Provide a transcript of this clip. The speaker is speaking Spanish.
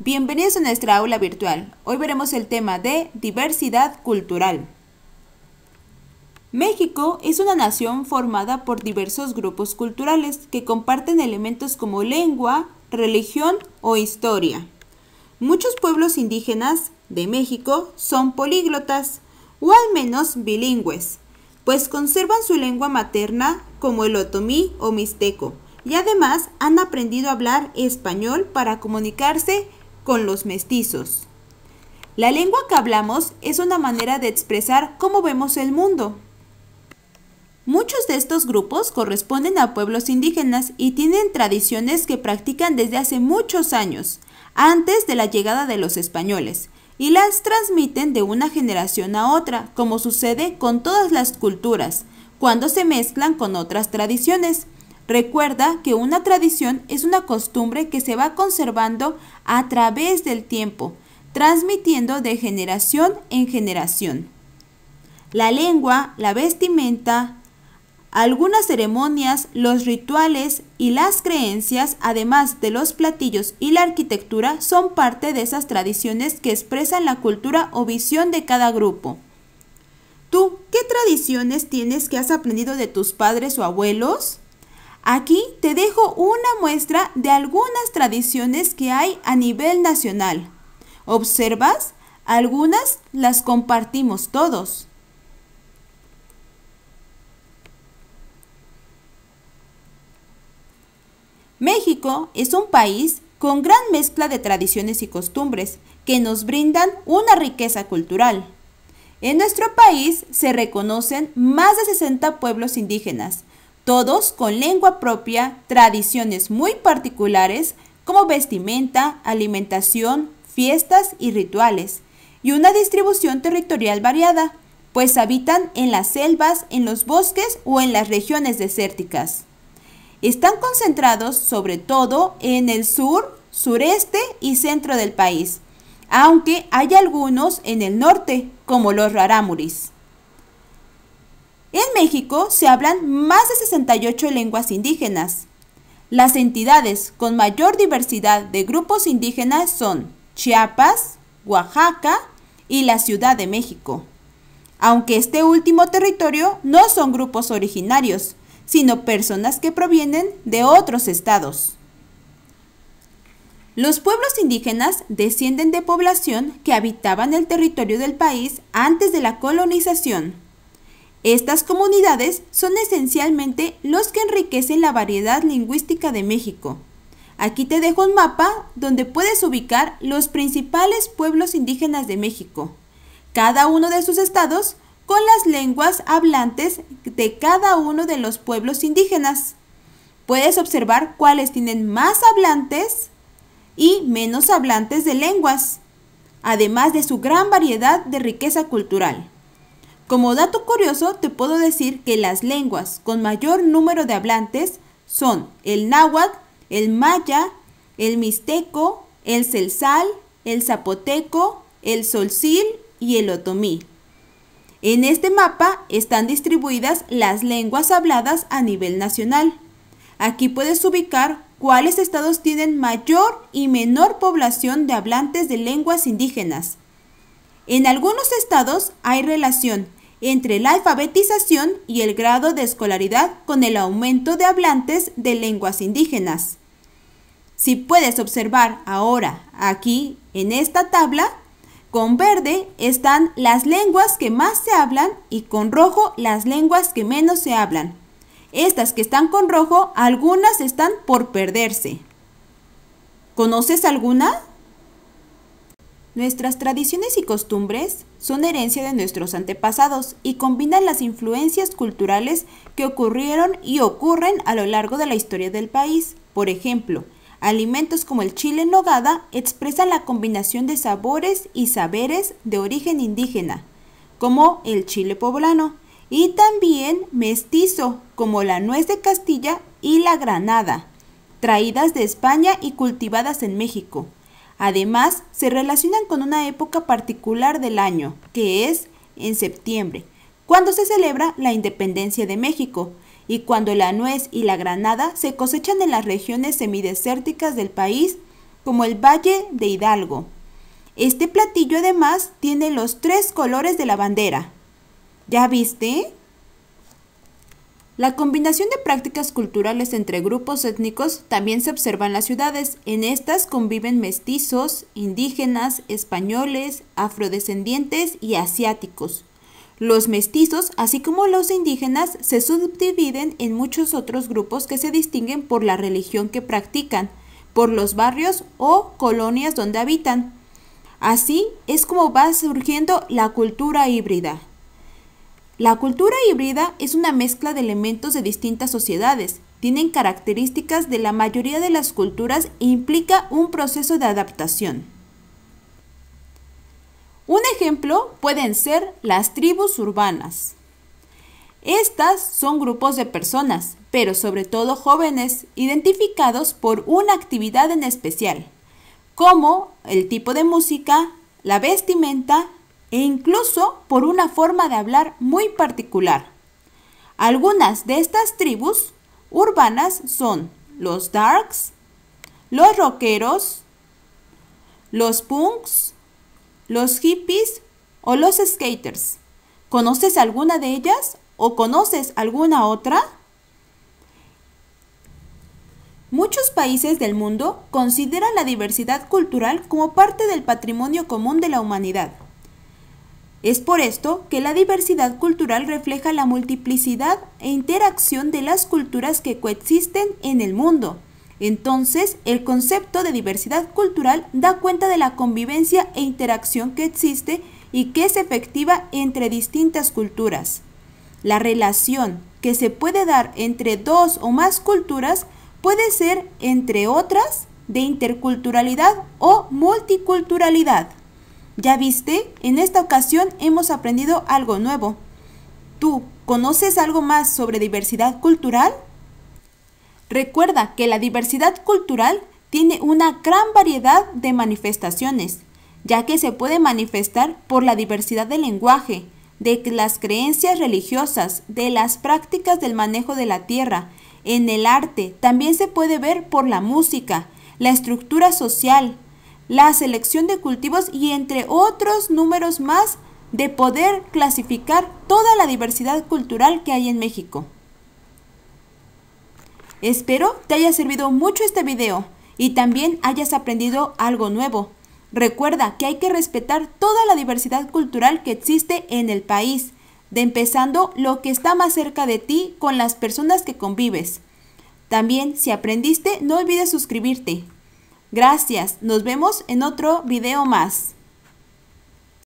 Bienvenidos a nuestra aula virtual. Hoy veremos el tema de diversidad cultural. México es una nación formada por diversos grupos culturales que comparten elementos como lengua, religión o historia. Muchos pueblos indígenas de México son políglotas o al menos bilingües, pues conservan su lengua materna como el otomí o mixteco y además han aprendido a hablar español para comunicarse con los mestizos. La lengua que hablamos es una manera de expresar cómo vemos el mundo. Muchos de estos grupos corresponden a pueblos indígenas y tienen tradiciones que practican desde hace muchos años, antes de la llegada de los españoles, y las transmiten de una generación a otra, como sucede con todas las culturas, cuando se mezclan con otras tradiciones, Recuerda que una tradición es una costumbre que se va conservando a través del tiempo, transmitiendo de generación en generación. La lengua, la vestimenta, algunas ceremonias, los rituales y las creencias, además de los platillos y la arquitectura, son parte de esas tradiciones que expresan la cultura o visión de cada grupo. ¿Tú qué tradiciones tienes que has aprendido de tus padres o abuelos? Aquí te dejo una muestra de algunas tradiciones que hay a nivel nacional. ¿Observas? Algunas las compartimos todos. México es un país con gran mezcla de tradiciones y costumbres que nos brindan una riqueza cultural. En nuestro país se reconocen más de 60 pueblos indígenas, todos con lengua propia, tradiciones muy particulares como vestimenta, alimentación, fiestas y rituales, y una distribución territorial variada, pues habitan en las selvas, en los bosques o en las regiones desérticas. Están concentrados sobre todo en el sur, sureste y centro del país, aunque hay algunos en el norte, como los raramuris. En México se hablan más de 68 lenguas indígenas. Las entidades con mayor diversidad de grupos indígenas son Chiapas, Oaxaca y la Ciudad de México. Aunque este último territorio no son grupos originarios, sino personas que provienen de otros estados. Los pueblos indígenas descienden de población que habitaban el territorio del país antes de la colonización. Estas comunidades son esencialmente los que enriquecen la variedad lingüística de México. Aquí te dejo un mapa donde puedes ubicar los principales pueblos indígenas de México, cada uno de sus estados con las lenguas hablantes de cada uno de los pueblos indígenas. Puedes observar cuáles tienen más hablantes y menos hablantes de lenguas, además de su gran variedad de riqueza cultural. Como dato curioso, te puedo decir que las lenguas con mayor número de hablantes son el náhuatl, el maya, el mixteco, el celsal, el zapoteco, el solsil y el otomí. En este mapa están distribuidas las lenguas habladas a nivel nacional. Aquí puedes ubicar cuáles estados tienen mayor y menor población de hablantes de lenguas indígenas. En algunos estados hay relación entre la alfabetización y el grado de escolaridad con el aumento de hablantes de lenguas indígenas. Si puedes observar ahora aquí en esta tabla, con verde están las lenguas que más se hablan y con rojo las lenguas que menos se hablan. Estas que están con rojo, algunas están por perderse. ¿Conoces alguna? Nuestras tradiciones y costumbres son herencia de nuestros antepasados y combinan las influencias culturales que ocurrieron y ocurren a lo largo de la historia del país. Por ejemplo, alimentos como el chile en nogada expresan la combinación de sabores y saberes de origen indígena, como el chile poblano, y también mestizo, como la nuez de Castilla y la granada, traídas de España y cultivadas en México. Además, se relacionan con una época particular del año, que es en septiembre, cuando se celebra la independencia de México y cuando la nuez y la granada se cosechan en las regiones semidesérticas del país, como el Valle de Hidalgo. Este platillo además tiene los tres colores de la bandera. ¿Ya viste? La combinación de prácticas culturales entre grupos étnicos también se observa en las ciudades. En estas conviven mestizos, indígenas, españoles, afrodescendientes y asiáticos. Los mestizos, así como los indígenas, se subdividen en muchos otros grupos que se distinguen por la religión que practican, por los barrios o colonias donde habitan. Así es como va surgiendo la cultura híbrida. La cultura híbrida es una mezcla de elementos de distintas sociedades, tienen características de la mayoría de las culturas e implica un proceso de adaptación. Un ejemplo pueden ser las tribus urbanas. Estas son grupos de personas, pero sobre todo jóvenes, identificados por una actividad en especial, como el tipo de música, la vestimenta, e incluso por una forma de hablar muy particular. Algunas de estas tribus urbanas son los darks, los rockeros, los punks, los hippies o los skaters. ¿Conoces alguna de ellas o conoces alguna otra? Muchos países del mundo consideran la diversidad cultural como parte del patrimonio común de la humanidad. Es por esto que la diversidad cultural refleja la multiplicidad e interacción de las culturas que coexisten en el mundo. Entonces, el concepto de diversidad cultural da cuenta de la convivencia e interacción que existe y que es efectiva entre distintas culturas. La relación que se puede dar entre dos o más culturas puede ser, entre otras, de interculturalidad o multiculturalidad. ¿Ya viste? En esta ocasión hemos aprendido algo nuevo. ¿Tú conoces algo más sobre diversidad cultural? Recuerda que la diversidad cultural tiene una gran variedad de manifestaciones, ya que se puede manifestar por la diversidad del lenguaje, de las creencias religiosas, de las prácticas del manejo de la tierra, en el arte, también se puede ver por la música, la estructura social, la selección de cultivos y entre otros números más de poder clasificar toda la diversidad cultural que hay en México. Espero te haya servido mucho este video y también hayas aprendido algo nuevo. Recuerda que hay que respetar toda la diversidad cultural que existe en el país, de empezando lo que está más cerca de ti con las personas que convives. También, si aprendiste, no olvides suscribirte, Gracias, nos vemos en otro video más.